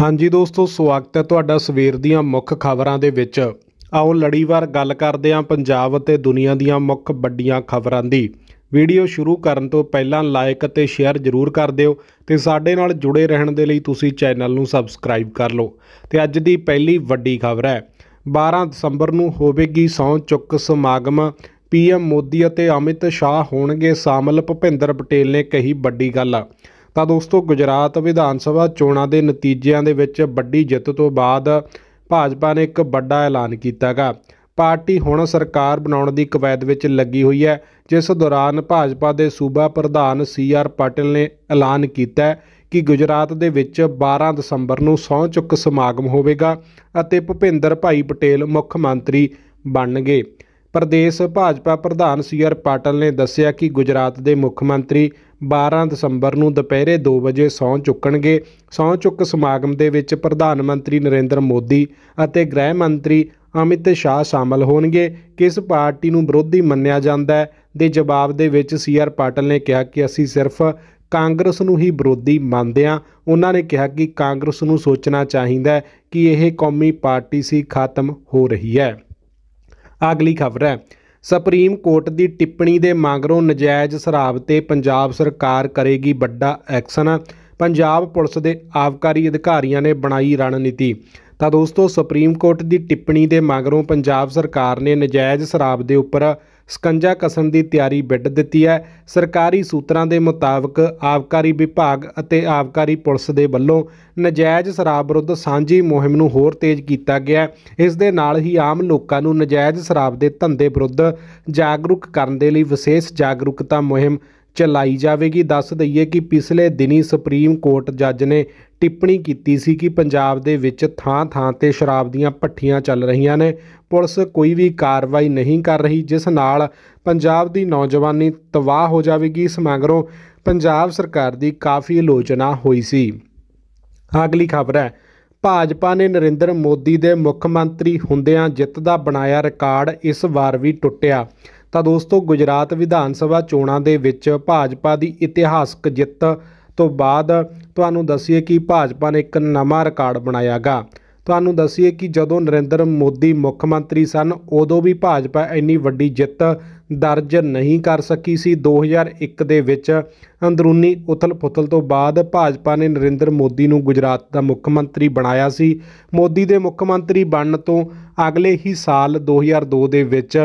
ਹਾਂਜੀ ਦੋਸਤੋ ਸਵਾਗਤ ਹੈ ਤੁਹਾਡਾ ਸਵੇਰ ਦੀਆਂ ਮੁੱਖ ਖਬਰਾਂ ਦੇ ਵਿੱਚ ਆਓ ਲੜੀਵਾਰ ਗੱਲ ਕਰਦੇ ਹਾਂ ਪੰਜਾਬ ਅਤੇ ਦੁਨੀਆ ਦੀਆਂ ਮੁੱਖ ਵੱਡੀਆਂ ਖਬਰਾਂ ਦੀ ਵੀਡੀਓ ਸ਼ੁਰੂ ਕਰਨ ਤੋਂ ਪਹਿਲਾਂ ਲਾਈਕ ਅਤੇ ਸ਼ੇਅਰ ਜ਼ਰੂਰ ਕਰ ਦਿਓ ਤੇ ਸਾਡੇ ਨਾਲ ਜੁੜੇ ਰਹਿਣ ਦੇ ਲਈ ਤੁਸੀਂ ਚੈਨਲ ਨੂੰ ਸਬਸਕ੍ਰਾਈਬ ਕਰ ਲਓ ਤੇ ਅੱਜ ਦੀ ਪਹਿਲੀ ਵੱਡੀ ਖਬਰ ਹੈ 12 ਦਸੰਬਰ ਨੂੰ ਹੋਵੇਗੀ ਸੌ ਚੁੱਕ ਸਮਾਗਮ ਪੀਐਮ ਮੋਦੀ ਅਤੇ ਅਮਿਤ ਸ਼ਾਹ ਹੋਣਗੇ ਸ਼ਾਮਲ ਭਪਿੰਦਰ ਪਟੇਲ ਨੇ ਕਹੀ ਵੱਡੀ ਗੱਲ ਤਾਂ ਦੋਸਤੋ ਗੁਜਰਾਤ ਵਿਧਾਨ ਸਭਾ ਚੋਣਾਂ ਦੇ ਨਤੀਜਿਆਂ ਦੇ ਵਿੱਚ ਵੱਡੀ ਜਿੱਤ ਤੋਂ ਬਾਅਦ ਭਾਜਪਾ ਨੇ ਇੱਕ ਵੱਡਾ ਐਲਾਨ ਕੀਤਾਗਾ ਪਾਰਟੀ ਹੁਣ ਸਰਕਾਰ ਬਣਾਉਣ ਦੀ ਕਵਾਇਦ ਵਿੱਚ ਲੱਗੀ ਹੋਈ ਹੈ ਜਿਸ ਦੌਰਾਨ ਭਾਜਪਾ ਦੇ ਸੂਬਾ ਪ੍ਰਧਾਨ ਸੀ ਆਰ ਪਟਲ ਨੇ ਐਲਾਨ ਕੀਤਾ ਕਿ ਗੁਜਰਾਤ ਦੇ ਵਿੱਚ 12 ਦਸੰਬਰ ਨੂੰ ਸੌਂ ਚੁੱਕ ਸਮਾਗਮ ਹੋਵੇਗਾ ਅਤੇ ਭੁਪਿੰਦਰ ਭਾਈ ਪਟੇਲ ਮੁੱਖ ਮੰਤਰੀ ਬਣਨਗੇ ਪ੍ਰਦੇਸ਼ ਭਾਜਪਾ ਪ੍ਰਧਾਨ ਸੀ ਆਰ ਪਾਟਲ ਨੇ ਦੱਸਿਆ ਕਿ ਗੁਜਰਾਤ ਦੇ ਮੁੱਖ ਮੰਤਰੀ 12 ਦਸੰਬਰ ਨੂੰ ਦੁਪਹਿਰੇ 2 ਵਜੇ ਸੌਂ ਚੁੱਕਣਗੇ ਸੌਂ ਚੁੱਕ ਸਮਾਗਮ ਦੇ ਵਿੱਚ ਪ੍ਰਧਾਨ ਮੰਤਰੀ ਨਰਿੰਦਰ ਮੋਦੀ ਅਤੇ ਗ੍ਰਹਿ ਮੰਤਰੀ ਅਮਿਤ ਸ਼ਾਹ ਸ਼ਾਮਲ ਹੋਣਗੇ ਕਿਸ ਪਾਰਟੀ ਨੂੰ ਵਿਰੋਧੀ ਮੰਨਿਆ ਜਾਂਦਾ ਹੈ ਦੇ ਜਵਾਬ ਦੇ ਵਿੱਚ ਸੀ ਆਰ ਪਾਟਲ ਨੇ ਕਿਹਾ ਕਿ ਅਸੀਂ ਸਿਰਫ ਕਾਂਗਰਸ ਨੂੰ ਹੀ ਵਿਰੋਧੀ ਮੰਨਦੇ ਆ ਉਹਨਾਂ ਨੇ ਕਿਹਾ ਕਿ ਕਾਂਗਰਸ ਨੂੰ ਸੋਚਣਾ ਚਾਹੀਦਾ ਕਿ ਇਹ ਕੌਮੀ ਪਾਰਟੀ ਸੀ ਖਤਮ ਹੋ ਰਹੀ ਹੈ ਅਗਲੀ ਖਬਰ ਹੈ ਸੁਪਰੀਮ ਕੋਰਟ ਦੀ ਟਿੱਪਣੀ ਦੇ ਮੰਗਰੋਂ ਨਜਾਇਜ਼ ਸ਼ਰਾਬ ਤੇ ਪੰਜਾਬ ਸਰਕਾਰ ਕਰੇਗੀ ਵੱਡਾ ਐਕਸ਼ਨ ਪੰਜਾਬ ਪੁਲਿਸ ਦੇ ਆਬਕਾਰੀ ਅਧਿਕਾਰੀਆਂ ਨੇ ਬਣਾਈ ਰਣਨੀਤੀ ਤਾਂ ਦੋਸਤੋ ਸੁਪਰੀਮ ਕੋਰਟ ਦੀ ਟਿੱਪਣੀ ਦੇ ਮਗਰੋਂ ਪੰਜਾਬ ਸਰਕਾਰ ਨੇ ਨਜਾਇਜ਼ ਸ਼ਰਾਬ ਦੇ ਉੱਪਰ ਸਕੰਜਾ ਕਸਣ ਦੀ ਤਿਆਰੀ ਵਿੱਢ ਦਿੱਤੀ ਹੈ ਸਰਕਾਰੀ ਸੂਤਰਾਂ ਦੇ ਮੁਤਾਬਕ ਆਬਕਾਰੀ ਵਿਭਾਗ ਅਤੇ ਆਬਕਾਰੀ ਪੁਲਿਸ ਦੇ ਵੱਲੋਂ ਨਜਾਇਜ਼ ਸ਼ਰਾਬ ਵਿਰੁੱਧ ਸਾਂਝੀ ਮੁਹਿੰਮ ਨੂੰ ਹੋਰ ਤੇਜ਼ ਕੀਤਾ ਗਿਆ ਇਸ ਦੇ ਨਾਲ ਹੀ ਆਮ ਲੋਕਾਂ ਨੂੰ ਨਜਾਇਜ਼ ਸ਼ਰਾਬ ਦੇ ਧੰਦੇ ਵਿਰੁੱਧ ਜਾਗਰੂਕ ਕਰਨ ਦੇ ਲਈ ਵਿਸ਼ੇਸ਼ ਜਾਗਰੂਕਤਾ ਮੁਹਿੰਮ ਚਲਾਈ ਜਾਵੇਗੀ ਦੱਸ ਦਈਏ ਕਿ ਪਿਛਲੇ ਦਿਨੀ ਸੁਪਰੀਮ ਕੋਰਟ ਜੱਜ ਨੇ ਟਿੱਪਣੀ ਕੀਤੀ ਸੀ ਕਿ ਪੰਜਾਬ ਦੇ ਵਿੱਚ ਥਾਂ-ਥਾਂ ਤੇ ਸ਼ਰਾਬ ਦੀਆਂ ਭੱਠੀਆਂ ਚੱਲ ਰਹੀਆਂ ਨੇ ਪੁਲਿਸ ਕੋਈ ਵੀ ਕਾਰਵਾਈ ਨਹੀਂ ਕਰ ਰਹੀ ਜਿਸ ਨਾਲ ਪੰਜਾਬ ਦੀ ਨੌਜਵਾਨੀ ਤਬਾਹ ਹੋ ਜਾਵੇਗੀ ਇਸ ਮਗਰੋਂ ਪੰਜਾਬ ਸਰਕਾਰ ਦੀ ਕਾਫੀ ਆਲੋਚਨਾ ਹੋਈ ਸੀ ਅਗਲੀ ਖਬਰ ਹੈ ਭਾਜਪਾ ਨੇ ਨਰਿੰਦਰ ਮੋਦੀ ਦੇ ਮੁੱਖ ਮੰਤਰੀ ਹੁੰਦਿਆਂ ਜਿੱਤ ਦਾ ਬਣਾਇਆ ਰਿਕਾਰਡ ਇਸ ਵਾਰ ਵੀ ਟੁੱਟਿਆ ਤਾਂ ਦੋਸਤੋ ਗੁਜਰਾਤ ਵਿਧਾਨ ਸਭਾ ਚੋਣਾਂ ਦੇ ਵਿੱਚ ਭਾਜਪਾ ਦੀ ਇਤਿਹਾਸਕ ਜਿੱਤ ਤੋਂ ਬਾਅਦ ਤੁਹਾਨੂੰ ਦੱਸੀਏ ਕਿ ਭਾਜਪਾ ਨੇ ਇੱਕ ਨਵਾਂ ਰਿਕਾਰਡ ਬਣਾਇਆਗਾ ਤੁਹਾਨੂੰ ਦੱਸੀਏ ਕਿ ਜਦੋਂ ਨਰਿੰਦਰ ਮੋਦੀ ਮੁੱਖ ਮੰਤਰੀ ਸਨ ਉਦੋਂ ਵੀ ਭਾਜਪਾ ਇੰਨੀ ਵੱਡੀ ਜਿੱਤ ਦਰਜ ਨਹੀਂ ਕਰ ਸਕੀ ਸੀ 2001 ਦੇ ਵਿੱਚ ਅੰਦਰੂਨੀ ਉਥਲ-ਪੁਥਲ ਤੋਂ ਬਾਅਦ ਭਾਜਪਾ ਨੇ ਨਰਿੰਦਰ ਮੋਦੀ ਨੂੰ ਗੁਜਰਾਤ ਦਾ ਮੁੱਖ ਮੰਤਰੀ ਬਣਾਇਆ ਸੀ ਮੋਦੀ ਦੇ ਮੁੱਖ ਮੰਤਰੀ ਬਣਨ ਤੋਂ ਅਗਲੇ ਹੀ ਸਾਲ 2002 ਦੇ ਵਿੱਚ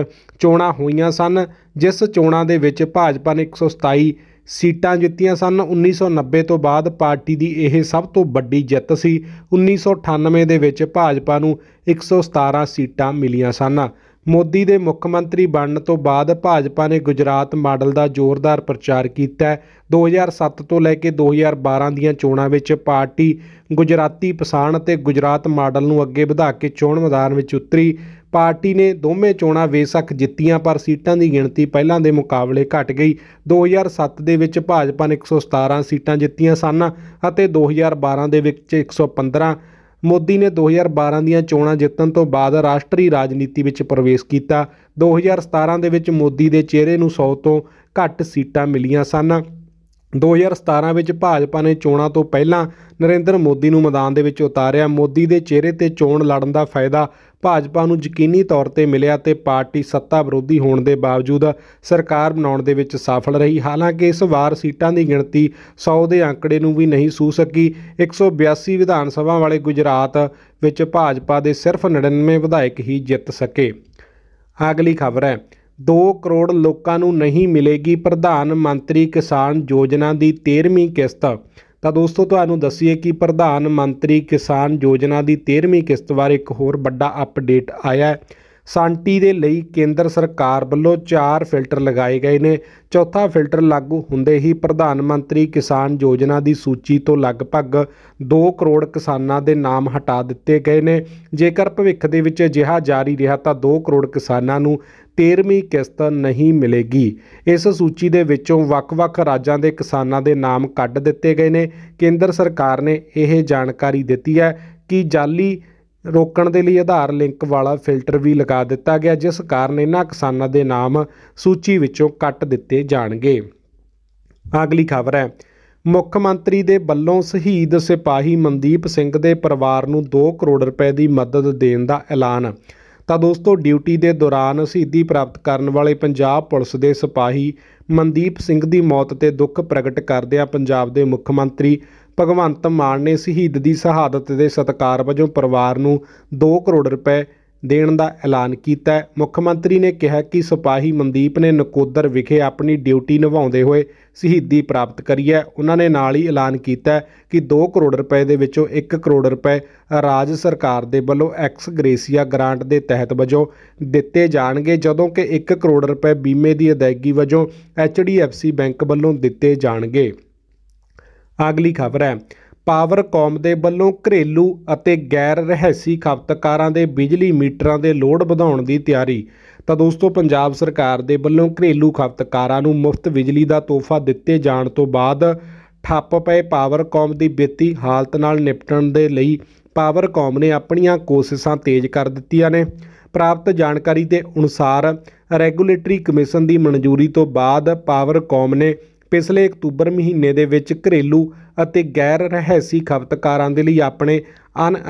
ਚੋਣਾਂ ਹੋਈਆਂ ਸਨ ਜਿਸ ਚੋਣਾਂ ਦੇ ਵਿੱਚ ਭਾਜਪਾ ਨੇ 127 ਸੀਟਾਂ ਜਿੱਤੀਆਂ ਸਨ 1990 ਤੋਂ ਬਾਅਦ ਪਾਰਟੀ ਦੀ ਇਹ ਸਭ ਤੋਂ ਵੱਡੀ ਜਿੱਤ ਸੀ 1998 ਦੇ ਵਿੱਚ ਭਾਜਪਾ ਨੂੰ 117 ਸੀਟਾਂ ਮਿਲੀਆਂ ਸਨ ਮੋਦੀ ਦੇ ਮੁੱਖ ਮੰਤਰੀ ਬਣਨ ਤੋਂ ਬਾਅਦ ਭਾਜਪਾ ਨੇ ਗੁਜਰਾਤ ਮਾਡਲ ਦਾ ਜ਼ੋਰਦਾਰ ਪ੍ਰਚਾਰ ਕੀਤਾ 2007 ਤੋਂ ਲੈ ਕੇ 2012 ਦੀਆਂ ਚੋਣਾਂ ਵਿੱਚ ਪਾਰਟੀ ਗੁਜਰਾਤੀ ਪਛਾਣ ਅਤੇ ਗੁਜਰਾਤ ਮਾਡਲ ਨੂੰ ਅੱਗੇ ਵਧਾ ਕੇ ਚੋਣ ਮੈਦਾਨ ਵਿੱਚ ਉਤਰੀ ਪਾਰਟੀ ਨੇ ਦੋਵੇਂ ਚੋਣਾਂ ਵੇਸਕ ਜਿੱਤੀਆਂ ਪਰ ਸੀਟਾਂ ਦੀ ਗਿਣਤੀ ਪਹਿਲਾਂ ਦੇ ਮੁਕਾਬਲੇ ਘਟ ਗਈ 2007 ਦੇ ਵਿੱਚ ਭਾਜਪਾ ਨੇ 117 ਸੀਟਾਂ ਜਿੱਤੀਆਂ ਸਨ ਅਤੇ 2012 ਦੇ ਵਿੱਚ 115 ਮੋਦੀ ਨੇ 2012 ਦੀਆਂ ਚੋਣਾਂ ਜਿੱਤਣ ਤੋਂ ਬਾਅਦ ਰਾਸ਼ਟਰੀ ਰਾਜਨੀਤੀ ਵਿੱਚ ਪ੍ਰਵੇਸ਼ ਕੀਤਾ 2017 ਦੇ ਵਿੱਚ ਮੋਦੀ ਦੇ ਚਿਹਰੇ ਨੂੰ 100 ਤੋਂ ਘੱਟ ਸੀਟਾਂ ਮਿਲੀਆਂ ਸਨ 2017 ਵਿੱਚ ਭਾਜਪਾ ਨੇ ਚੋਣਾਂ ਤੋਂ ਪਹਿਲਾਂ ਨਰਿੰਦਰ ਮੋਦੀ ਨੂੰ ਮੈਦਾਨ ਦੇ ਵਿੱਚ ਉਤਾਰਿਆ ਮੋਦੀ ਦੇ ਚਿਹਰੇ ਤੇ ਚੋਣ ਲੜਨ ਦਾ ਫਾਇਦਾ ਭਾਜਪਾ ਨੂੰ ਯਕੀਨੀ ਤੌਰ ਤੇ ਮਿਲਿਆ ਤੇ ਪਾਰਟੀ ਸੱਤਾ ਵਿਰੋਧੀ ਹੋਣ ਦੇ ਬਾਵਜੂਦ ਸਰਕਾਰ ਬਣਾਉਣ ਦੇ ਵਿੱਚ ਸਫਲ ਰਹੀ ਹਾਲਾਂਕਿ ਇਸ ਵਾਰ ਸੀਟਾਂ ਦੀ ਗਿਣਤੀ 100 ਦੇ ਅੰਕੜੇ ਨੂੰ ਵੀ ਨਹੀਂ ਸੂ ਸਕੀ 182 ਵਿਧਾਨ ਸਭਾ ਵਾਲੇ ਗੁਜਰਾਤ ਵਿੱਚ ਭਾਜਪਾ ਦੇ ਸਿਰਫ 99 ਵਿਧਾਇਕ ਹੀ ਜਿੱਤ ਸਕੇ ਅਗਲੀ ਖਬਰ ਹੈ 2 ਕਰੋੜ ਲੋਕਾਂ ਨੂੰ ਨਹੀਂ ਮਿਲੇਗੀ ਪ੍ਰਧਾਨ ਮੰਤਰੀ ਕਿਸਾਨ ਯੋਜਨਾ ਦੀ 13ਵੀਂ ਕਿਸ਼ਤ ਤਾਂ ਦੋਸਤੋ ਤੁਹਾਨੂੰ ਦੱਸੀਏ ਕਿ ਪ੍ਰਧਾਨ ਮੰਤਰੀ ਕਿਸਾਨ ਯੋਜਨਾ ਦੀ 13ਵੀਂ ਕਿਸ਼ਤ ਬਾਰੇ ਇੱਕ ਹੋਰ ਵੱਡਾ ਅਪਡੇਟ ਆਇਆ ਹੈ ਸਾਂਟੀ ਦੇ ਲਈ ਕੇਂਦਰ ਸਰਕਾਰ ਵੱਲੋਂ ਚਾਰ ਫਿਲਟਰ ਲਗਾਏ ਗਏ ਨੇ ਚੌਥਾ ਫਿਲਟਰ ਲਾਗੂ ਹੁੰਦੇ ਹੀ ਪ੍ਰਧਾਨ ਮੰਤਰੀ ਕਿਸਾਨ ਯੋਜਨਾ ਦੀ ਸੂਚੀ ਤੋਂ ਲਗਭਗ 2 ਕਰੋੜ ਕਿਸਾਨਾਂ ਦੇ ਨਾਮ ਹਟਾ ਦਿੱਤੇ ਗਏ ਨੇ ਜੇਕਰ ਭਵਿੱਖ ਦੇ ਵਿੱਚ ਅਜਿਹਾ ਜਾਰੀ ਰਿਹਾ ਤਾਂ 2 ਕਰੋੜ ਕਿਸਾਨਾਂ ਨੂੰ 13ਵੀਂ ਕਿਸ਼ਤ ਨਹੀਂ ਮਿਲੇਗੀ ਇਸ ਸੂਚੀ ਦੇ ਵਿੱਚੋਂ ਵੱਖ-ਵੱਖ ਰਾਜਾਂ ਦੇ ਕਿਸਾਨਾਂ ਦੇ ਨਾਮ ਕੱਢ ਦਿੱਤੇ ਗਏ ਨੇ ਕੇਂਦਰ ਸਰਕਾਰ ਨੇ ਇਹ ਜਾਣਕਾਰੀ ਦਿੱਤੀ ਹੈ ਕਿ ਜਾਲੀ ਰੋਕਣ ਦੇ ਲਈ ਆਧਾਰ ਲਿੰਕ ਵਾਲਾ ਫਿਲਟਰ ਵੀ ਲਗਾ ਦਿੱਤਾ ਗਿਆ ਜਿਸ ਕਾਰਨ ਇਹਨਾਂ ਕਿਸਾਨਾਂ ਦੇ ਨਾਮ ਸੂਚੀ ਵਿੱਚੋਂ ਕੱਟ ਦਿੱਤੇ ਜਾਣਗੇ ਅਗਲੀ ਖਬਰ ਹੈ ਮੁੱਖ ਮੰਤਰੀ ਦੇ ਵੱਲੋਂ ਸ਼ਹੀਦ ਸਿਪਾਹੀ ਮਨਦੀਪ ਸਿੰਘ ਦੇ ਪਰਿਵਾਰ ਨੂੰ 2 ਕਰੋੜ ਰੁਪਏ ਦੀ ਮਦਦ ਦੇਣ ਦਾ ਐਲਾਨ ਤਾਂ ਦੋਸਤੋ ਡਿਊਟੀ ਦੇ ਦੌਰਾਨ ਸ਼ਹੀਦੀ ਪ੍ਰਾਪਤ ਕਰਨ ਵਾਲੇ ਪੰਜਾਬ ਪੁਲਿਸ ਦੇ ਸਿਪਾਹੀ ਮਨਦੀਪ ਸਿੰਘ ਦੀ ਮੌਤ ਤੇ ਦੁੱਖ ਪ੍ਰਗਟ ਕਰਦਿਆਂ ਪੰਜਾਬ ਦੇ ਮੁੱਖ ਮੰਤਰੀ ਭਗਵੰਤ ਮਾਨ ਨੇ ਸ਼ਹੀਦ ਦੀ ਸ਼ਹਾਦਤ ਦੇ ਸਤਕਾਰ ਵਜੋਂ ਪਰਿਵਾਰ ਨੂੰ 2 ਕਰੋੜ ਰੁਪਏ ਦੇਣ ਦਾ ਐਲਾਨ ਕੀਤਾ ਹੈ ਮੁੱਖ ਮੰਤਰੀ ਨੇ ਕਿਹਾ ਕਿ ਸਿਪਾਹੀ ਮਨਦੀਪ ਨੇ ਨਕੋਦਰ ਵਿਖੇ ਆਪਣੀ ਡਿਊਟੀ ਨਿਭਾਉਂਦੇ ਹੋਏ ਸ਼ਹੀਦੀ ਪ੍ਰਾਪਤ ਕਰੀ ਹੈ ਉਹਨਾਂ ਨੇ ਨਾਲ ਹੀ ਐਲਾਨ ਕੀਤਾ ਕਿ 2 ਕਰੋੜ ਰੁਪਏ ਦੇ ਵਿੱਚੋਂ 1 ਕਰੋੜ ਰੁਪਏ ਰਾਜ ਸਰਕਾਰ ਦੇ ਵੱਲੋਂ ਐਕਸ ਗ੍ਰੇਸੀਆ ਗ੍ਰਾਂਟ ਦੇ ਤਹਿਤ ਵਜੋਂ ਦਿੱਤੇ ਜਾਣਗੇ ਜਦੋਂ ਕਿ 1 ਕਰੋੜ ਰੁਪਏ ਬੀਮੇ ਦੀ ਅਦਾਇਗੀ ਵਜੋਂ ਐਚਡੀਐਫਸੀ ਬੈਂਕ ਵੱਲੋਂ ਦਿੱਤੇ ਜਾਣਗੇ ਅਗਲੀ ਖਬਰ ਹੈ ਪਾਵਰਕਾਮ ਦੇ ਵੱਲੋਂ ਘਰੇਲੂ ਅਤੇ ਗੈਰ ਰਹਿਸੀ ਖਪਤਕਾਰਾਂ ਦੇ ਬਿਜਲੀ ਮੀਟਰਾਂ ਦੇ ਲੋਡ ਵਧਾਉਣ ਦੀ ਤਿਆਰੀ ਤਾਂ ਦੋਸਤੋ ਪੰਜਾਬ ਸਰਕਾਰ ਦੇ ਵੱਲੋਂ ਘਰੇਲੂ ਖਪਤਕਾਰਾਂ ਨੂੰ ਮੁਫਤ ਬਿਜਲੀ ਦਾ ਤੋਹਫਾ ਦਿੱਤੇ ਜਾਣ ਤੋਂ ਬਾਅਦ ਠੱਪ ਪਏ ਪਾਵਰਕਾਮ ਦੀ ਵਿੱਤੀ ਹਾਲਤ ਨਾਲ ਨਿਪਟਣ ਦੇ ਲਈ ਪਾਵਰਕਾਮ ਨੇ ਆਪਣੀਆਂ ਕੋਸ਼ਿਸ਼ਾਂ ਤੇਜ਼ ਕਰ ਦਿੱਤੀਆਂ ਨੇ ਪ੍ਰਾਪਤ ਜਾਣਕਾਰੀ ਦੇ ਅਨੁਸਾਰ ਰੈਗੂਲੇਟਰੀ ਕਮਿਸ਼ਨ ਦੀ ਮਨਜ਼ੂਰੀ ਤੋਂ ਬਾਅਦ ਪਾਵਰਕਾਮ ਨੇ ਪਿਛਲੇ ਅਕਤੂਬਰ ਮਹੀਨੇ ਦੇ ਵਿੱਚ ਘਰੇਲੂ ਅਤੇ ਗੈਰ ਰਹਿਸੀ ਖਪਤਕਾਰਾਂ ਦੇ ਲਈ ਆਪਣੇ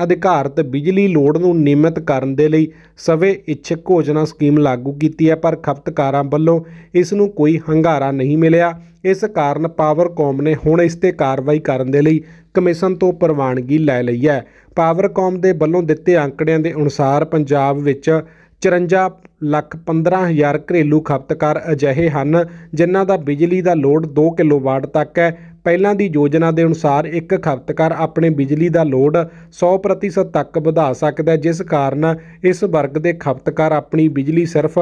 ਅਧਿਕਾਰਤ ਬਿਜਲੀ ਲੋਡ ਨੂੰ ਨਿਯਮਿਤ ਕਰਨ ਦੇ ਲਈ ਸਵੇ ਇੱਛਕ ਘੋਜਨਾ ਸਕੀਮ ਲਾਗੂ ਕੀਤੀ ਹੈ ਪਰ ਖਪਤਕਾਰਾਂ ਵੱਲੋਂ ਇਸ ਨੂੰ ਕੋਈ ਹੰਗਾਰਾ ਨਹੀਂ ਮਿਲਿਆ ਇਸ ਕਾਰਨ ਪਾਵਰਕਾਮ ਨੇ ਹੁਣ ਇਸ ਤੇ ਕਾਰਵਾਈ ਕਰਨ ਦੇ ਲਈ ਕਮਿਸ਼ਨ ਤੋਂ ਪ੍ਰਵਾਨਗੀ ਲੈ ਲਈ ਹੈ ਪਾਵਰਕਾਮ ਦੇ ਵੱਲੋਂ ਦਿੱਤੇ ਅੰਕੜਿਆਂ ਦੇ ਅਨੁਸਾਰ ਪੰਜਾਬ ਵਿੱਚ 54 ਲੱਖ 15000 ਘਰੇਲੂ ਖਪਤਕਾਰ ਅਜਿਹੇ ਹਨ ਜਿਨ੍ਹਾਂ ਦਾ ਬਿਜਲੀ ਦਾ ਲੋਡ 2 ਕਿਲੋਵਾਟ ਤੱਕ ਹੈ ਪਹਿਲਾਂ ਦੀ ਯੋਜਨਾ ਦੇ ਅਨੁਸਾਰ ਇੱਕ ਖਪਤਕਾਰ ਆਪਣੇ ਬਿਜਲੀ ਦਾ ਲੋਡ 100% ਤੱਕ ਵਧਾ ਸਕਦਾ ਹੈ ਜਿਸ ਕਾਰਨ ਇਸ ਵਰਗ ਦੇ ਖਪਤਕਾਰ ਆਪਣੀ ਬਿਜਲੀ ਸਿਰਫ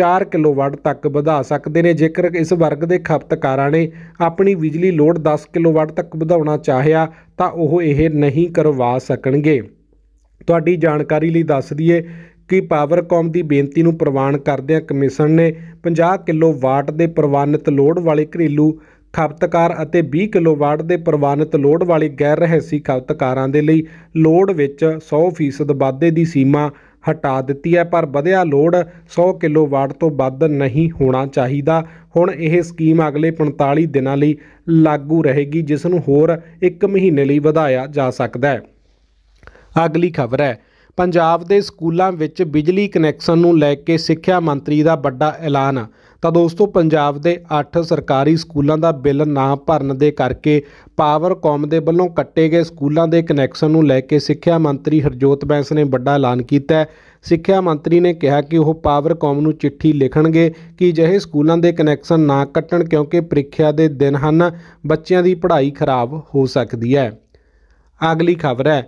4 ਕਿਲੋਵਾਟ ਤੱਕ ਵਧਾ ਸਕਦੇ ਨੇ ਜੇਕਰ ਇਸ ਵਰਗ ਦੇ ਖਪਤਕਾਰਾਂ ਨੇ ਆਪਣੀ ਬਿਜਲੀ ਲੋਡ 10 ਕਿਲੋਵਾਟ ਤੱਕ ਵਧਾਉਣਾ ਚਾਹਿਆ ਤਾਂ ਉਹ ਇਹ ਨਹੀਂ ਕਰਵਾ ਸਕਣਗੇ ਤੁਹਾਡੀ ਜਾਣਕਾਰੀ ਲਈ ਦੱਸ ਦਈਏ ਕਿ ਪਾਵਰਕਾਮ ਦੀ ਬੇਨਤੀ ਨੂੰ ਪ੍ਰਵਾਨ ਕਰਦਿਆਂ ਕਮਿਸ਼ਨ ਨੇ 50 ਕਿਲੋ ਵਾਟ ਦੇ ਪ੍ਰਵਾਨਿਤ ਲੋਡ ਵਾਲੇ ਘਰੇਲੂ ਖਪਤਕਾਰ ਅਤੇ 20 ਕਿਲੋਵਾਟ ਦੇ ਪ੍ਰਵਾਨਿਤ ਲੋਡ ਵਾਲੇ ਗੈਰ ਰਹਿਸੀ ਖਪਤਕਾਰਾਂ ਦੇ ਲਈ ਲੋਡ ਵਿੱਚ 100% ਵਾਧੇ ਦੀ ਸੀਮਾ ਹਟਾ ਦਿੱਤੀ ਹੈ ਪਰ ਵਧਿਆ ਲੋਡ 100 ਕਿਲੋਵਾਟ ਤੋਂ ਵੱਧ ਨਹੀਂ ਹੋਣਾ ਚਾਹੀਦਾ ਹੁਣ ਇਹ ਸਕੀਮ ਅਗਲੇ 45 ਦਿਨਾਂ ਲਈ ਲਾਗੂ ਰਹੇਗੀ ਜਿਸ ਨੂੰ ਹੋਰ 1 ਮਹੀਨੇ ਲਈ ਵਧਾਇਆ ਜਾ ਸਕਦਾ ਹੈ ਅਗਲੀ ਖਬਰ ਹੈ ਪੰਜਾਬ ਦੇ ਸਕੂਲਾਂ ਵਿੱਚ ਬਿਜਲੀ ਕਨੈਕਸ਼ਨ ਨੂੰ ਲੈ ਕੇ ਸਿੱਖਿਆ ਮੰਤਰੀ ਦਾ ਵੱਡਾ ਐਲਾਨ ਤਾਂ ਦੋਸਤੋ ਪੰਜਾਬ ਦੇ 8 ਸਰਕਾਰੀ ਸਕੂਲਾਂ ਦਾ ਬਿੱਲ ਨਾ ਭਰਨ ਦੇ ਕਰਕੇ ਪਾਵਰਕਾਮ ਦੇ ਵੱਲੋਂ ਕੱਟੇ ਗਏ ਸਕੂਲਾਂ ਦੇ ਕਨੈਕਸ਼ਨ ਨੂੰ ਲੈ ਕੇ ਸਿੱਖਿਆ ਮੰਤਰੀ ਹਰਜੋਤ ਬੈਂਸ ਨੇ ਵੱਡਾ ਐਲਾਨ ਕੀਤਾ ਹੈ ਸਿੱਖਿਆ ਮੰਤਰੀ ਨੇ ਕਿਹਾ ਕਿ ਉਹ ਪਾਵਰਕਾਮ ਨੂੰ ਚਿੱਠੀ ਲਿਖਣਗੇ ਕਿ ਜਿਹੇ ਸਕੂਲਾਂ ਦੇ ਕਨੈਕਸ਼ਨ ਨਾ ਕੱਟਣ ਕਿਉਂਕਿ ਪ੍ਰੀਖਿਆ ਦੇ ਦਿਨ ਹਨ ਬੱਚਿਆਂ ਦੀ ਪੜ੍ਹਾਈ ਖਰਾਬ ਹੋ ਸਕਦੀ ਹੈ ਅਗਲੀ ਖਬਰ ਹੈ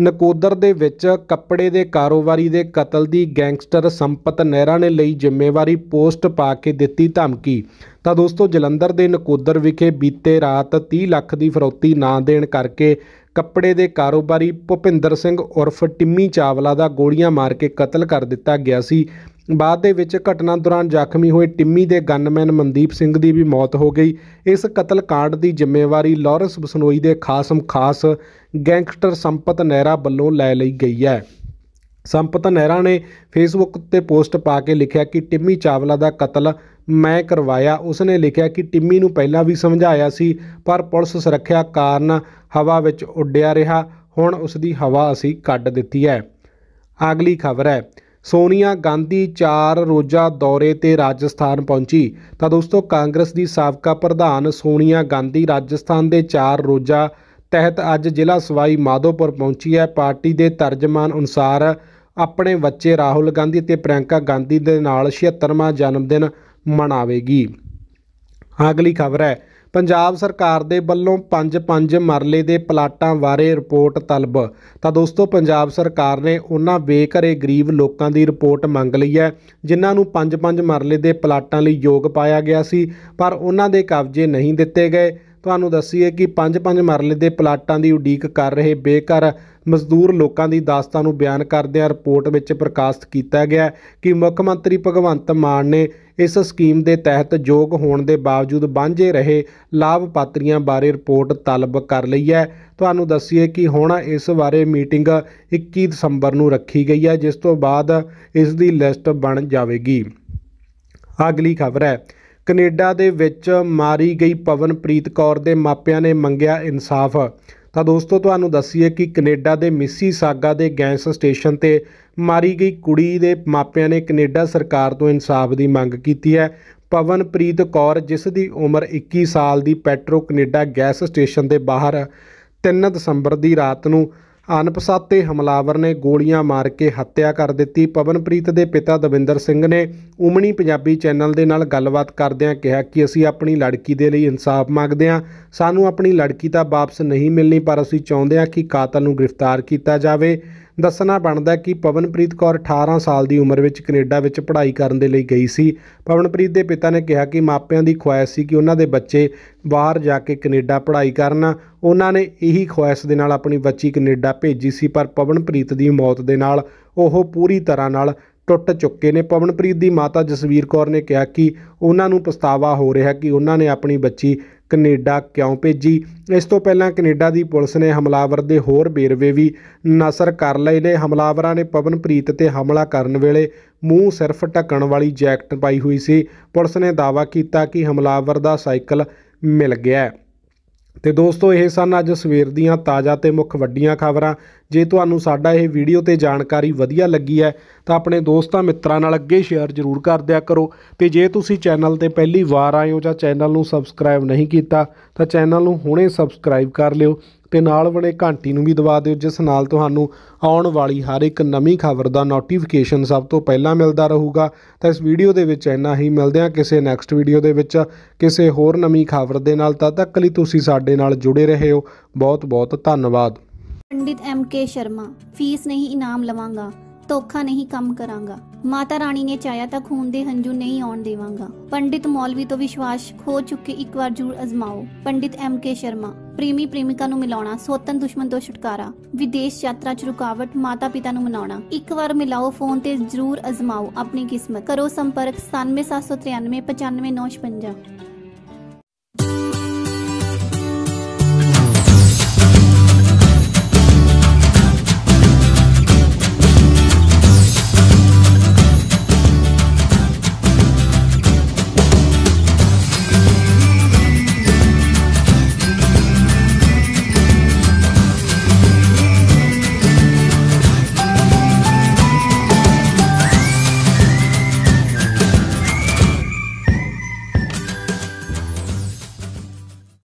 ਨਕੋਦਰ ਦੇ ਵਿੱਚ ਕੱਪੜੇ ਦੇ ਕਾਰੋਬਾਰੀ ਦੇ ਕਤਲ ਦੀ ਗੈਂਗਸਟਰ ਸੰਪਤ ਨਹਿਰਾ ਨੇ ਲਈ ਜ਼ਿੰਮੇਵਾਰੀ ਪੋਸਟ ਪਾ ਕੇ ਦਿੱਤੀ ਧਮਕੀ ਤਾਂ ਦੋਸਤੋ ਜਲੰਧਰ ਦੇ ਨਕੋਦਰ ਵਿਖੇ ਬੀਤੇ ਰਾਤ 30 ਲੱਖ ਦੀ ਫਰੌਤੀ ਨਾ ਦੇਣ ਕਰਕੇ ਕੱਪੜੇ ਦੇ ਕਾਰੋਬਾਰੀ ਭੁਪਿੰਦਰ ਸਿੰਘ ਉਰਫ ਟਿੰਮੀ ਚਾਵਲਾ ਦਾ ਗੋਲੀਆਂ ਮਾਰ ਕੇ ਕਤਲ ਕਰ ਦਿੱਤਾ ਗਿਆ ਸੀ ਬਾਅਦ ਦੇ ਵਿੱਚ ਘਟਨਾ ਦੌਰਾਨ ਜ਼ਖਮੀ ਹੋਏ ਟਿੰਮੀ ਦੇ ਗਨਮੈਨ ਮਨਦੀਪ ਸਿੰਘ ਦੀ ਵੀ ਮੌਤ ਹੋ ਗਈ ਇਸ ਕਤਲकांड ਦੀ ਜ਼ਿੰਮੇਵਾਰੀ ਲਾਰੈਂਸ ਬਸਨੋਈ ਦੇ ਖਾਸਮ ਖਾਸ ਗੈਂਗਸਟਰ ਸੰਪਤ ਨਹਿਰਾ ਵੱਲੋਂ ਲੈ ਲਈ ਗਈ ਹੈ ਸੰਪਤ ਨਹਿਰਾ ਨੇ ਫੇਸਬੁੱਕ ਤੇ ਪੋਸਟ ਪਾ ਕੇ ਲਿਖਿਆ ਕਿ ਟਿੰਮੀ ਚਾਵਲਾ ਦਾ ਕਤਲ ਮੈਂ ਕਰਵਾਇਆ ਉਸਨੇ ਲਿਖਿਆ ਕਿ ਟਿੰਮੀ ਨੂੰ ਪਹਿਲਾਂ ਵੀ ਸਮਝਾਇਆ ਸੀ ਪਰ ਪੁਲਿਸ ਸੁਰੱਖਿਆ ਕਾਰਨ ਹਵਾ ਵਿੱਚ ਉੱਡਿਆ ਰਿਹਾ ਹੁਣ ਉਸ ਦੀ ਹਵਾ ਅਸੀਂ ਕੱਢ ਦਿੱਤੀ ਹੈ ਅਗਲੀ ਖਬਰ ਹੈ ਸੋਨੀਆ ਗਾਂਧੀ 4 ਰੋਜ਼ਾ ਦੌਰੇ ਤੇ ਰਾਜਸਥਾਨ ਪਹੁੰਚੀ ਤਾਂ ਦੋਸਤੋ ਕਾਂਗਰਸ ਦੀ ਸਾਬਕਾ ਪ੍ਰਧਾਨ ਸੋਨੀਆ ਗਾਂਧੀ ਰਾਜਸਥਾਨ ਦੇ 4 ਰੋਜ਼ਾ ਤਹਿਤ ਅੱਜ ਜ਼ਿਲ੍ਹਾ ਸਵਾਈ ਮਾਧੋਪੁਰ ਪਹੁੰਚੀ ਹੈ ਪਾਰਟੀ ਦੇ ਤਰਜਮਾਨ ਅਨੁਸਾਰ ਆਪਣੇ ਬੱਚੇ ਰਾਹੁਲ ਗਾਂਧੀ ਤੇ ਪ੍ਰਿਆੰਕਾ ਗਾਂਧੀ ਦੇ ਨਾਲ 76ਵਾਂ ਜਨਮ ਦਿਨ ਮਨਾਵੇਗੀ ਅਗਲੀ ਖਬਰ ਹੈ ਪੰਜਾਬ ਸਰਕਾਰ ਦੇ ਵੱਲੋਂ 5-5 ਮਰਲੇ ਦੇ ਪਲਾਟਾਂ ਬਾਰੇ ਰਿਪੋਰਟ ਤਲਬ ਤਾਂ ਦੋਸਤੋ ਪੰਜਾਬ ਸਰਕਾਰ ਨੇ ਉਹਨਾਂ ਬੇਘਰੇ ਗਰੀਬ ਲੋਕਾਂ ਦੀ ਰਿਪੋਰਟ ਮੰਗ ਲਈ ਹੈ ਜਿਨ੍ਹਾਂ ਨੂੰ 5-5 ਮਰਲੇ ਦੇ ਪਲਾਟਾਂ ਲਈ ਯੋਗ ਪਾਇਆ ਗਿਆ ਸੀ ਪਰ ਉਹਨਾਂ ਦੇ ਕਬਜ਼ੇ ਨਹੀਂ ਦਿੱਤੇ ਗਏ ਤੁਹਾਨੂੰ ਦੱਸੀਏ ਕਿ 5-5 ਮਰਲੇ ਦੇ ਪਲਾਟਾਂ ਦੀ ਉਡੀਕ ਕਰ ਰਹੇ ਬੇਕਾਰ ਮਜ਼ਦੂਰ ਲੋਕਾਂ ਦੀ ਦਾਸਤਾਨ ਨੂੰ ਬਿਆਨ ਕਰਦੇ ਆ ਰਿਪੋਰਟ ਵਿੱਚ ਪ੍ਰਕਾਸ਼ਿਤ ਕੀਤਾ ਗਿਆ ਕਿ ਮੁੱਖ ਮੰਤਰੀ ਭਗਵੰਤ ਮਾਨ ਨੇ ਇਸ ਸਕੀਮ ਦੇ ਤਹਿਤ ਯੋਗ ਹੋਣ ਦੇ ਬਾਵਜੂਦ ਵਾਂਝੇ ਰਹੇ ਲਾਭਪਾਤਰੀਆਂ ਬਾਰੇ ਰਿਪੋਰਟ ਤਲਬ ਕਰ ਲਈ ਹੈ ਤੁਹਾਨੂੰ ਦੱਸੀਏ ਕਿ ਹੁਣ ਇਸ ਬਾਰੇ ਮੀਟਿੰਗ 21 ਦਸੰਬਰ ਨੂੰ ਰੱਖੀ ਗਈ ਹੈ ਜਿਸ ਤੋਂ ਬਾਅਦ ਇਸ ਦੀ ਲਿਸਟ ਬਣ ਜਾਵੇਗੀ ਅਗਲੀ ਖਬਰ ਹੈ ਕੈਨੇਡਾ ਦੇ ਵਿੱਚ ਮਾਰੀ ਗਈ ਪਵਨਪ੍ਰੀਤ ਕੌਰ ਦੇ ਮਾਪਿਆਂ ਨੇ ਮੰਗਿਆ ਇਨਸਾਫ ਤਾਂ ਦੋਸਤੋ ਤੁਹਾਨੂੰ ਦੱਸੀਏ ਕਿ ਕੈਨੇਡਾ ਦੇ ਮਿਸੀ ਸਾਗਾ ਦੇ ਗੈਂਸ ਸਟੇਸ਼ਨ ਤੇ ਮਾਰੀ ਗਈ ਕੁੜੀ ਦੇ ਮਾਪਿਆਂ ਨੇ ਕੈਨੇਡਾ ਸਰਕਾਰ ਤੋਂ ਇਨਸਾਫ ਦੀ ਮੰਗ ਕੀਤੀ ਹੈ ਪਵਨਪ੍ਰੀਤ ਕੌਰ ਜਿਸ ਦੀ ਉਮਰ 21 ਸਾਲ ਦੀ ਪੈਟਰੋ ਕੈਨੇਡਾ ਗੈਸ ਸਟੇਸ਼ਨ ਦੇ ਬਾਹਰ 3 ਦਸੰਬਰ ਦੀ ਰਾਤ ਨੂੰ ਅਨਪਸਾਤੇ ਹਮਲਾਵਰ ਨੇ ਗੋਲੀਆਂ ਮਾਰ ਕੇ ਹੱਤਿਆ ਕਰ ਦਿੱਤੀ ਪਵਨਪ੍ਰੀਤ ਦੇ ਪਿਤਾ ਦਵਿੰਦਰ ਸਿੰਘ ਨੇ ਉਮਣੀ ਪੰਜਾਬੀ ਚੈਨਲ ਦੇ ਨਾਲ ਗੱਲਬਾਤ ਕਰਦਿਆਂ ਕਿਹਾ ਕਿ ਅਸੀਂ ਆਪਣੀ ਲੜਕੀ ਦੇ ਲਈ ਇਨਸਾਫ ਮੰਗਦੇ ਹਾਂ ਸਾਨੂੰ ਆਪਣੀ ਲੜਕੀ ਤਾਂ ਵਾਪਸ ਨਹੀਂ ਮਿਲਣੀ ਪਰ ਅਸੀਂ ਚਾਹੁੰਦੇ ਹਾਂ ਕਿ ਕਾਤਲ ਨੂੰ ਗ੍ਰਿਫਤਾਰ ਕੀਤਾ ਜਾਵੇ ਦੱਸਣਾ ਬਣਦਾ ਕਿ ਪਵਨਪ੍ਰੀਤ ਕੌਰ 18 ਸਾਲ ਦੀ ਉਮਰ ਵਿੱਚ ਕੈਨੇਡਾ ਵਿੱਚ ਪੜ੍ਹਾਈ ਕਰਨ ਦੇ ਲਈ ਗਈ ਸੀ ਪਵਨਪ੍ਰੀਤ ਦੇ ਪਿਤਾ ਨੇ ਕਿਹਾ ਕਿ ਮਾਪਿਆਂ ਦੀ ਖੁਆਇਸ਼ ਸੀ ਕਿ ਉਹਨਾਂ ਦੇ ਬੱਚੇ ਬਾਹਰ ਜਾ ਕੇ ਕੈਨੇਡਾ ਪੜ੍ਹਾਈ ਕਰਨ ਉਹਨਾਂ ਨੇ ਇਹੀ ਖੁਆਇਸ਼ ਦੇ ਨਾਲ ਆਪਣੀ ਬੱਚੀ ਕੈਨੇਡਾ ਭੇਜੀ ਸੀ ਪਰ ਪਵਨਪ੍ਰੀਤ ਦੀ ਮੌਤ ਦੇ ਨਾਲ ਉਹ ਪੂਰੀ ਤਰ੍ਹਾਂ ਨਾਲ ਟੁੱਟ ਚੁੱਕੇ ਨੇ ਪਵਨਪ੍ਰੀਤ ਦੀ ਮਾਤਾ ਜਸਵੀਰ ਕੌਰ ਨੇ ਕਿਹਾ ਕਿ ਉਹਨਾਂ ਨੂੰ ਪਛਤਾਵਾ ਹੋ ਰਿਹਾ ਕਿ ਉਹਨਾਂ ਨੇ ਆਪਣੀ ਬੱਚੀ ਕੈਨੇਡਾ ਕਿਉਂ ਭੇਜੀ ਇਸ ਤੋਂ ਪਹਿਲਾਂ ਕੈਨੇਡਾ ਦੀ ਪੁਲਿਸ ਨੇ ਹਮਲਾਵਰ ਦੇ ਹੋਰ ਬੇਰਵੇ ਵੀ ਨਸਰ ਕਰ ਲਏ ਨੇ ਹਮਲਾਵਰਾਂ ਨੇ ਪਵਨਪ੍ਰੀਤ ਤੇ ਹਮਲਾ ਕਰਨ ਵੇਲੇ ਮੂੰਹ ਸਿਰਫ ਢੱਕਣ ਵਾਲੀ ਜੈਕਟ ਪਾਈ ਹੋਈ ਸੀ ਪੁਲਿਸ ਨੇ ਦਾਵਾ ਕੀਤਾ ਕਿ ਹਮਲਾਵਰ ਦਾ ਸਾਈਕਲ ਮਿਲ ਗਿਆ ਤੇ ਦੋਸਤੋ ਇਹ ਸਨ ਅੱਜ ਸਵੇਰ ਦੀਆਂ ਤਾਜ਼ਾ ਤੇ ਮੁੱਖ ਵੱਡੀਆਂ ਖਬਰਾਂ ਜੇ ਤੁਹਾਨੂੰ ਸਾਡਾ ਇਹ ਵੀਡੀਓ ਤੇ ਜਾਣਕਾਰੀ ਵਧੀਆ ਲੱਗੀ ਹੈ ਤਾਂ ਆਪਣੇ ਦੋਸਤਾਂ ਮਿੱਤਰਾਂ ਨਾਲ ਅੱਗੇ ਸ਼ੇਅਰ ਜ਼ਰੂਰ ਕਰ ਦਿਆ ਕਰੋ ਤੇ ਜੇ ਤੁਸੀਂ ਚੈਨਲ ਤੇ ਪਹਿਲੀ ਵਾਰ ਆਏ ਹੋ ਜਾਂ ਚੈਨਲ ਨੂੰ ਸਬਸਕ੍ਰਾਈਬ ਨਹੀਂ ਕੀਤਾ ਤਾਂ ਚੈਨਲ ਨੂੰ ਹੁਣੇ ਸਬਸਕ੍ਰਾਈਬ ਕਰ ਲਿਓ ਤੇ ਨਾਲ ਬਣੇ ਘੰਟੀ ਨੂੰ ਵੀ ਦਬਾ ਦਿਓ ਜਿਸ ਨਾਲ ਤੁਹਾਨੂੰ ਆਉਣ ਵਾਲੀ ਹਰ ਇੱਕ ਨਵੀਂ ਖਬਰ ਦਾ ਨੋਟੀਫਿਕੇਸ਼ਨ ਸਭ ਤੋਂ ਪਹਿਲਾਂ ਮਿਲਦਾ ਰਹੂਗਾ ਤਾਂ ਇਸ ਵੀਡੀਓ ਦੇ ਵਿੱਚ ਇੰਨਾ ਹੀ ਮਿਲਦੇ ਹਾਂ ਕਿਸੇ ਨੈਕਸਟ ਵੀਡੀਓ ਦੇ ਵਿੱਚ ਕਿਸੇ ਹੋਰ ਨਵੀਂ ਖਬਰ ਦੇ ਨਾਲ ਤਦ ਤੱਕ ਲਈ ਤੁਸੀਂ ਸਾਡੇ ਨਾਲ ਜੁੜੇ ਰਹੇ ਹੋ ਬਹੁਤ ਬਹੁਤ ਧੰਨਵਾਦ Pandit M K Sharma fees ਨਹੀਂ ਇਨਾਮ ਲਵਾਂਗਾ ਤੋਖਾ ਨਹੀਂ ਕੰਮ ਕਰਾਂਗਾ ਮਾਤਾ ਰਾਣੀ ਨੇ ਚਾਇਆ ਤਾਂ ਖੂਨ ਦੇ ਹੰਝੂ ਨਹੀਂ ਆਉਣ ਦੇਵਾਂਗਾ ਪੰਡਿਤ ਮੌਲਵੀ ਤੋਂ ਵਿਸ਼ਵਾਸ ਖੋ ਚੁੱਕੇ ਇੱਕ ਵਾਰ ਜੂਰ ਅਜ਼ਮਾਓ ਪੰਡਿਤ ਐਮ ਕੇ ਸ਼ਰਮਾ ਪ੍ਰੇਮੀ ਪ੍ਰੇਮਿਕਾ ਨੂੰ ਮਿਲਾਉਣਾ ਸੋਤਨ ਦੁਸ਼ਮਣ ਤੋਂ ਛੁਟਕਾਰਾ ਵਿਦੇਸ਼ ਯਾਤਰਾ 'ਚ ਰੁਕਾਵਟ ਮਾਤਾ ਪਿਤਾ ਨੂੰ ਮਨਾਉਣਾ ਇੱਕ ਵਾਰ ਮਿਲਾਓ ਫੋਨ ਤੇ ਜ਼ਰੂਰ ਅਜ਼ਮਾਓ ਆਪਣੀ ਕਿਸਮਤ ਕਰੋ ਸੰਪਰਕ 9773995956